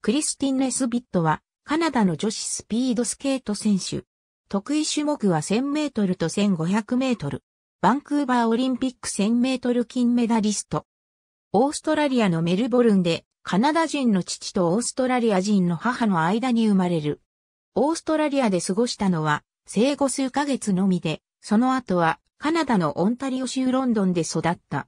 クリスティン・レスビットは、カナダの女子スピードスケート選手。得意種目は1000メートルと1500メートル。バンクーバーオリンピック1000メートル金メダリスト。オーストラリアのメルボルンで、カナダ人の父とオーストラリア人の母の間に生まれる。オーストラリアで過ごしたのは、生後数ヶ月のみで、その後は、カナダのオンタリオ州ロンドンで育った。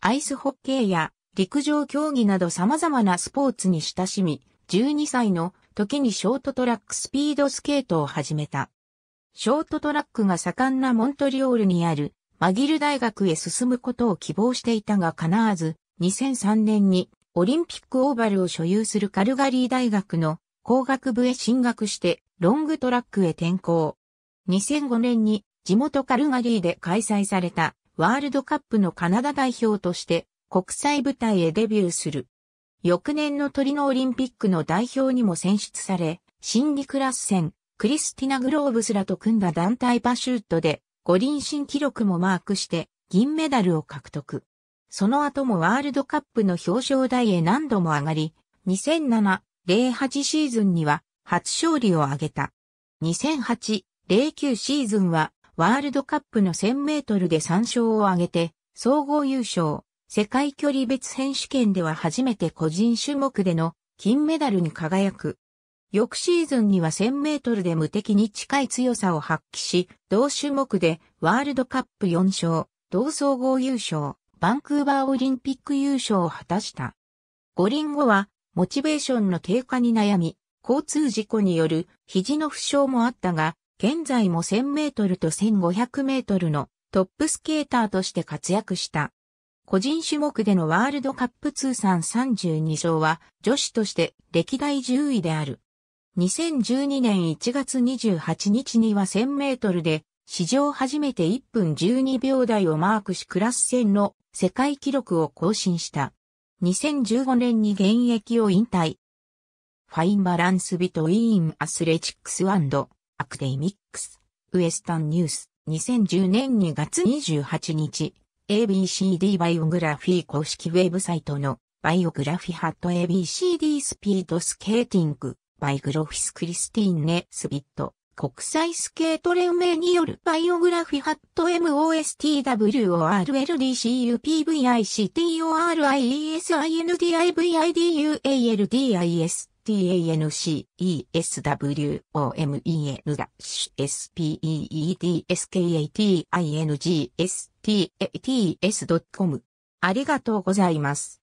アイスホッケーや陸上競技など様々なスポーツに親しみ、12歳の時にショートトラックスピードスケートを始めた。ショートトラックが盛んなモントリオールにあるマギル大学へ進むことを希望していたが叶わず、2003年にオリンピックオーバルを所有するカルガリー大学の工学部へ進学してロングトラックへ転校。2005年に地元カルガリーで開催されたワールドカップのカナダ代表として国際舞台へデビューする。翌年のトリノオリンピックの代表にも選出され、心理クラッセクリスティナ・グローブスらと組んだ団体パシュートで、五輪新記録もマークして銀メダルを獲得。その後もワールドカップの表彰台へ何度も上がり、2007、08シーズンには初勝利を挙げた。2008、09シーズンはワールドカップの1000メートルで3勝を挙げて総合優勝、世界距離別選手権では初めて個人種目での金メダルに輝く。翌シーズンには1000メートルで無敵に近い強さを発揮し、同種目でワールドカップ4勝、同総合優勝、バンクーバーオリンピック優勝を果たした。五輪後は、モチベーションの低下に悩み、交通事故による肘の負傷もあったが、現在も1000メートルと1500メートルのトップスケーターとして活躍した。個人種目でのワールドカップ通算32勝は女子として歴代10位である。2012年1月28日には1000メートルで史上初めて1分12秒台をマークしクラス戦の世界記録を更新した。2015年に現役を引退。ファインバランスビトイーンアスレチックスアクデミックスウエスタンニュース2010年2月28日 ABCD バイオグラフィー公式ウェブサイトのバイオグラフィハット ABCD スピードスケーティングバイグロフィスクリスティンネスビット国際スケート連盟によるバイオグラフィハット MOSTWORLDCUPVICTORIESINDIVIDUALDIS TANCESWOMEN ダ SPEEDSKATINGSTATS.com ありがとうございます。